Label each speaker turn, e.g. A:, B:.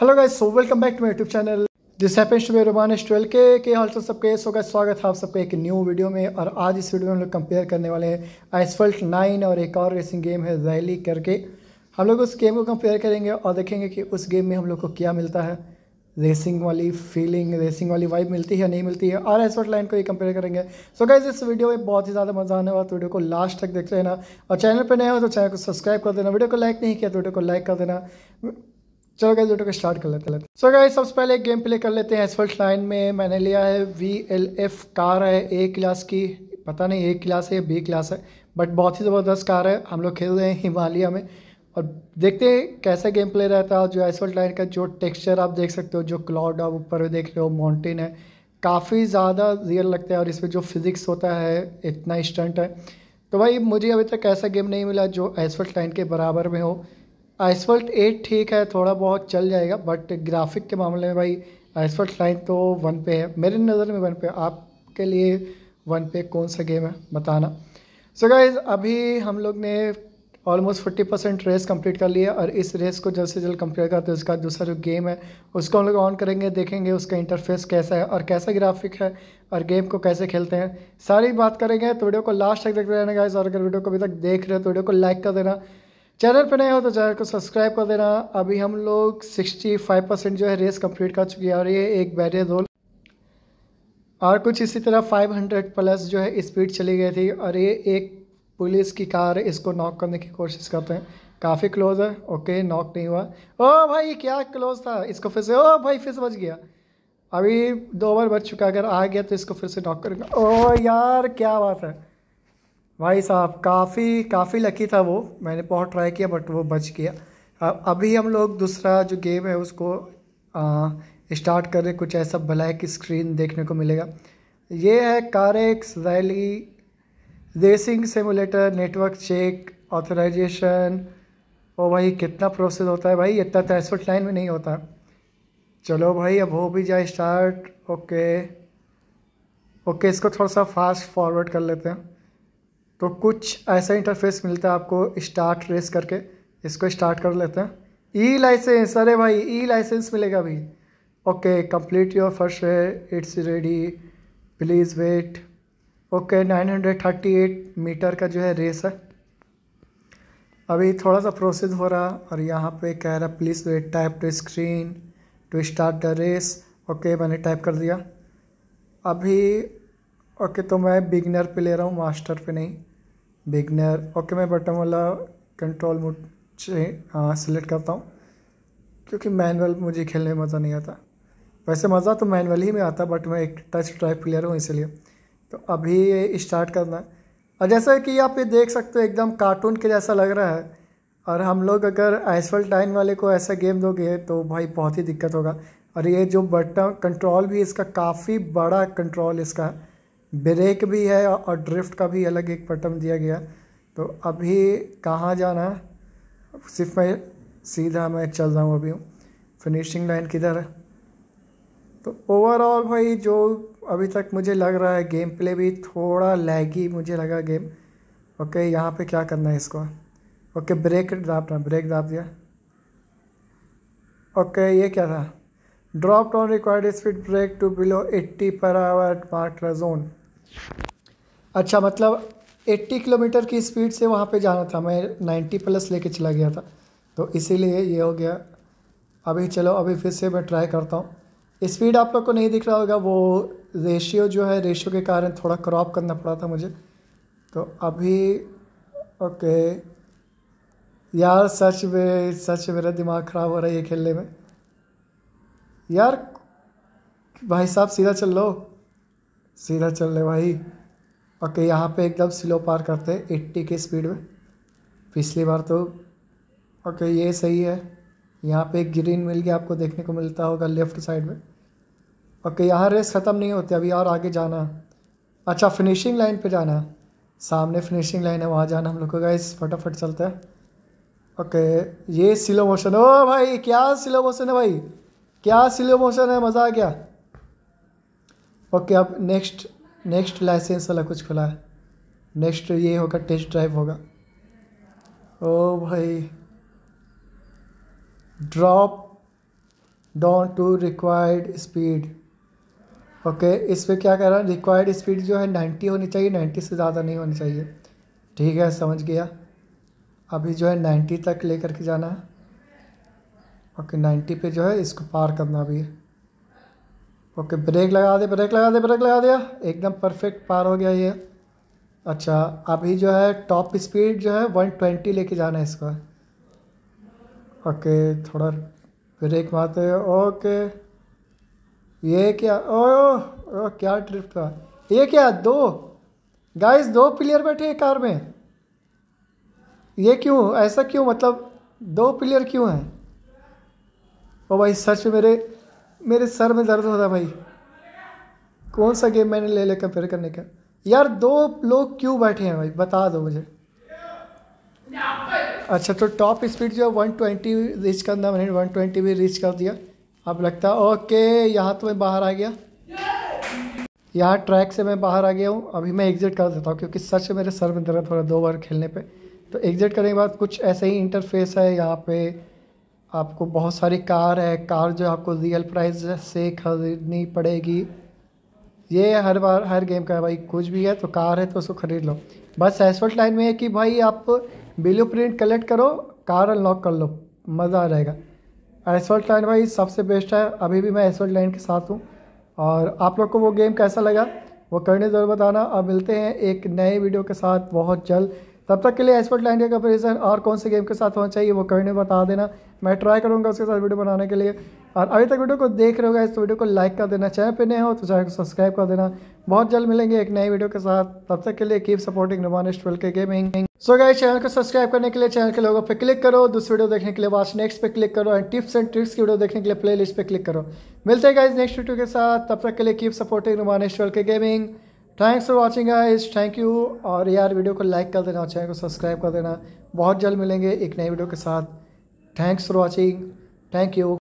A: hello guys so welcome back to my YouTube channel this happens to be Romanish twelve K के हाल तो सबके so guys स्वागत है आप सबका एक न्यू वीडियो में और आज इस वीडियो में हम लोग कंपेयर करने वाले हैं आइसफल्ट नाइन और एक और रेसिंग गेम है रैली करके हम लोग उस गेम को कंपेयर करेंगे और देखेंगे कि उस गेम में हम लोग को क्या मिलता है रेसिंग वाली फीलिंग रेसिंग वाली वाइब मिलती है नहीं मिलती है और एसवर्ट लाइन को ही कंपेयर करेंगे सो गाइज इस वीडियो में बहुत ही ज़्यादा मजा आने वाला वीडियो को लास्ट तक देखते रहना और चैनल पर नए हो तो चैनल को सब्सक्राइब कर देना वीडियो को लाइक नहीं किया तो वीडियो को लाइक कर देना चलो गाइस वीडियो को स्टार्ट कर लेते हैं सो गाइस सबसे पहले गेम प्ले कर लेते हैं एसफल्ट लाइन में मैंने लिया है वी एल एफ कार है ए क्लास की पता नहीं ए क्लास है या बी क्लास है बट बहुत ही ज़बरदस्त कार है हम लोग खेल रहे हैं हिमालय में और देखते हैं कैसा गेम प्ले रहता है जो एसफल्ट लाइन का जो टेक्सचर आप देख सकते हो जो क्लाउड आप ऊपर देख रहे हो माउंटेन है काफ़ी ज़्यादा रियल लगता है और इसमें जो फिज़िक्स होता है इतना स्टंट है तो भाई मुझे अभी तक ऐसा गेम नहीं मिला जो एसफल्ट लाइन के बराबर में हो आइसफल्ट एट ठीक है थोड़ा बहुत चल जाएगा बट ग्राफिक के मामले में भाई आइसफल्ट नाइन तो वन पे है मेरी नज़र में वन पे आपके लिए वन पे कौन सा गेम है बताना सो so गाइज अभी हम लोग ने almost fifty percent race complete कर लिया और इस रेस को जल्द से जल्द कंप्लीट करते तो हैं उसका दूसरा जो गेम है उसको हम लोग ऑन करेंगे देखेंगे उसका इंटरफेस कैसा है और कैसा ग्राफिक है और गेम को कैसे खेलते हैं सारी बात करेंगे तो वीडियो को लास्ट तक देखते रहना गाइज और अगर वीडियो को अभी तक देख रहे हो तो वीडियो को लाइक कर देना चैनल पर नए हो तो चैनल को सब्सक्राइब कर देना अभी हम लोग 65 परसेंट जो है रेस कंप्लीट कर चुकी है और ये एक बैरियर रोल और कुछ इसी तरह 500 प्लस जो है स्पीड चली गई थी और ये एक पुलिस की कार इसको नॉक करने की कोशिश करते हैं काफ़ी क्लोज है ओके नॉक नहीं हुआ ओ भाई क्या क्लोज था इसको फिर से ओ भाई फिर से बच गया अभी दो बार बच चुका अगर आ गया तो इसको फिर से नॉक करूँगा ओ यार क्या बात है भाई साहब काफ़ी काफ़ी लकी था वो मैंने बहुत ट्राई किया बट वो बच गया अभी हम लोग दूसरा जो गेम है उसको स्टार्ट कर रहे कुछ ऐसा ब्लैक स्क्रीन देखने को मिलेगा ये है CarX rally racing simulator network check authorisation ओ भाई कितना प्रोसेस होता है भाई इतना पैंसठ तो लाइन में नहीं होता चलो भाई अब हो भी जाए स्टार्ट ओके ओके इसको थोड़ा सा फास्ट फॉरवर्ड कर लेते हैं तो कुछ ऐसा इंटरफेस मिलता है आपको स्टार्ट रेस करके इसको स्टार्ट कर लेते हैं ई लाइसेंस अरे भाई ई लाइसेंस मिलेगा अभी okay complete your first it's ready please wait okay nine hundred thirty eight metre का जो है रेस है अभी थोड़ा सा प्रोसेस हो रहा और यहाँ पे कह रहा please wait type to screen to start the race okay मैंने टाइप कर दिया अभी ओके तो मैं बिगनर पे ले रहा हूँ मास्टर पे नहीं बिगनर ओके मैं बटन वाला कंट्रोल मोड सेलेक्ट करता हूँ क्योंकि मैनुअल मुझे खेलने में मज़ा नहीं आता वैसे मज़ा तो मैनुअल ही में आता बट मैं एक टच ड्राइव प्लेयर हूँ इसलिए तो अभी स्टार्ट करना है और जैसा कि आप ये देख सकते हो एकदम कार्टून के जैसा लग रहा है और हम लोग अगर एसफल टाइन वाले को ऐसा गेम दोगे तो भाई बहुत ही दिक्कत होगा और ये जो बटन कंट्रोल भी इसका काफ़ी बड़ा कंट्रोल इसका है ब्रेक भी है और ड्रिफ्ट का भी अलग एक बटन दिया गया तो अभी कहाँ जाना है सिर्फ मैं सीधा मैं चल रहा हूँ अभी हूँ फिनिशिंग लाइन किधर है तो ओवरऑल भाई जो अभी तक मुझे लग रहा है गेम प्ले भी थोड़ा लैगी मुझे लगा गेम ओके यहाँ पे क्या करना है इसको ओके ब्रेक दापना ब्रेक दाप दिया ओके ये क्या था drop down required speed brake to below 80 पर आवर मार्क जोन अच्छा मतलब 80 किलोमीटर की स्पीड से वहाँ पे जाना था मैं 90 प्लस लेके चला गया था तो इसीलिए ये हो गया अभी चलो अभी फिर से मैं ट्राई करता हूँ स्पीड आप लोग को नहीं दिख रहा होगा वो रेशियो जो है रेशियो के कारण थोड़ा क्रॉप करना पड़ा था मुझे तो अभी ओके यार सच में सच मेरा दिमाग ख़राब हो रहा है ये खेलने में यार भाई साहब सीधा चल लो सीधा चल रहे भाई ओके यहाँ पे एकदम स्लो पार करते हैं एट्टी के स्पीड में पिछली बार तो ओके ये सही है यहाँ पे एक ग्रीन मिल गया आपको देखने को मिलता होगा लेफ्ट साइड में ओके यहाँ रेस ख़त्म नहीं होती अभी और आगे जाना अच्छा फिनिशिंग लाइन पे जाना सामने फिनिशिंग लाइन है वहाँ जाना हम लोग को गाइस फटाफट चलता है ओके ये स्लो मोशन ओ भाई क्या स्लो मोशन है भाई क्या स्लो मोशन है मज़ा आ गया ओके अब नेक्स्ट नेक्स्ट लाइसेंस वाला कुछ खुला है नेक्स्ट ये होगा टेस्ट ड्राइव होगा ओ भाई drop down to required speed okay इस पर क्या कह रहा है रिक्वायर्ड स्पीड जो है नाइन्टी होनी चाहिए नाइन्टी से ज़्यादा नहीं होनी चाहिए ठीक है समझ गया अभी जो है नाइन्टी तक ले करके जाना है ओके नाइन्टी पे जो है इसको पार करना अभी है ओके ब्रेक लगा दे ब्रेक लगा दे ब्रेक लगा दिया एकदम परफेक्ट पार हो गया ये अच्छा अभी जो है टॉप स्पीड जो है वन ट्वेंटी लेके जाना है इसको ओके थोड़ा ब्रेक मारते ओके ये क्या ओ, ओ, ओ क्या ट्रिप था ये क्या दो गाइस दो प्लेयर बैठे हैं कार में ये क्यों ऐसा क्यों मतलब दो प्लेयर क्यों हैं ओ भाई सच मेरे मेरे सर में दर्द होता भाई कौन सा गेम मैंने ले ले कंपेयर करने का यार दो लोग क्यों बैठे हैं भाई बता दो मुझे अच्छा तो टॉप स्पीड जो है ट्वेंटी रीच करना मैंने वन ट्वेंटी भी रीच कर दिया अब लगता है ओके यहाँ तो मैं बाहर आ गया यहाँ ट्रैक से मैं बाहर आ गया हूँ अभी मैं एग्ज़िट कर देता हूँ क्योंकि सच मेरे सर में दर्द हो रहा है दो बार खेलने पे तो एग्ज़िट करने के बाद कुछ ऐसे ही इंटरफेस है यहाँ पे आपको बहुत सारी कार है कार जो आपको रियल प्राइस से खरीदनी पड़ेगी ये हर बार हर गेम का है भाई कुछ भी है तो कार है तो उसको ख़रीद लो बस एसफल्ट लाइन में है कि भाई आप ब्लू प्रिंट कलेक्ट करो कार अनलॉक कर लो मज़ा आ जाएगा एसफल्ट लाइन भाई सबसे बेस्ट है अभी भी मैं एसफल्ट लाइन के साथ हूँ और आप लोग को वो गेम कैसा लगा वो करने ज़रूर बताना अब मिलते हैं एक नए वीडियो के साथ बहुत जल्द तब तक के लिए एक्सपर्ट लाइन का कंपेरिजन और कौन से गेम के साथ होना चाहिए वो कमेंट में बता देना मैं ट्राई करूँगा उसके साथ वीडियो बनाने के लिए और अभी तक वीडियो को देख रहे होगा इस वीडियो को लाइक कर देना चैनल पे नए हो तो चैनल को सब्सक्राइब कर देना बहुत जल्द मिलेंगे एक नई वीडियो के साथ तब तक के लिए keep supporting Numanish twelve K gaming सो गए चैनल को सब्सक्राइब करने के लिए चैनल के लोगों पर क्लिक करो दूसरी वीडियो देखने के लिए वाच नेक्स्ट पे क्लिक करो एंड टिप्स एंड ट्रिक्स की वीडियो देखने के लिए प्ले लिस्ट क्लिक करो मिलते हैं इस नेक्स्ट वीडियो के साथ तब तक के लिए keep supporting Roman twelve K gaming thanks for watching I thank you और यार वीडियो को लाइक कर देना और चैनल को सब्सक्राइब कर देना बहुत जल्द मिलेंगे एक नए वीडियो के साथ thanks for watching thank you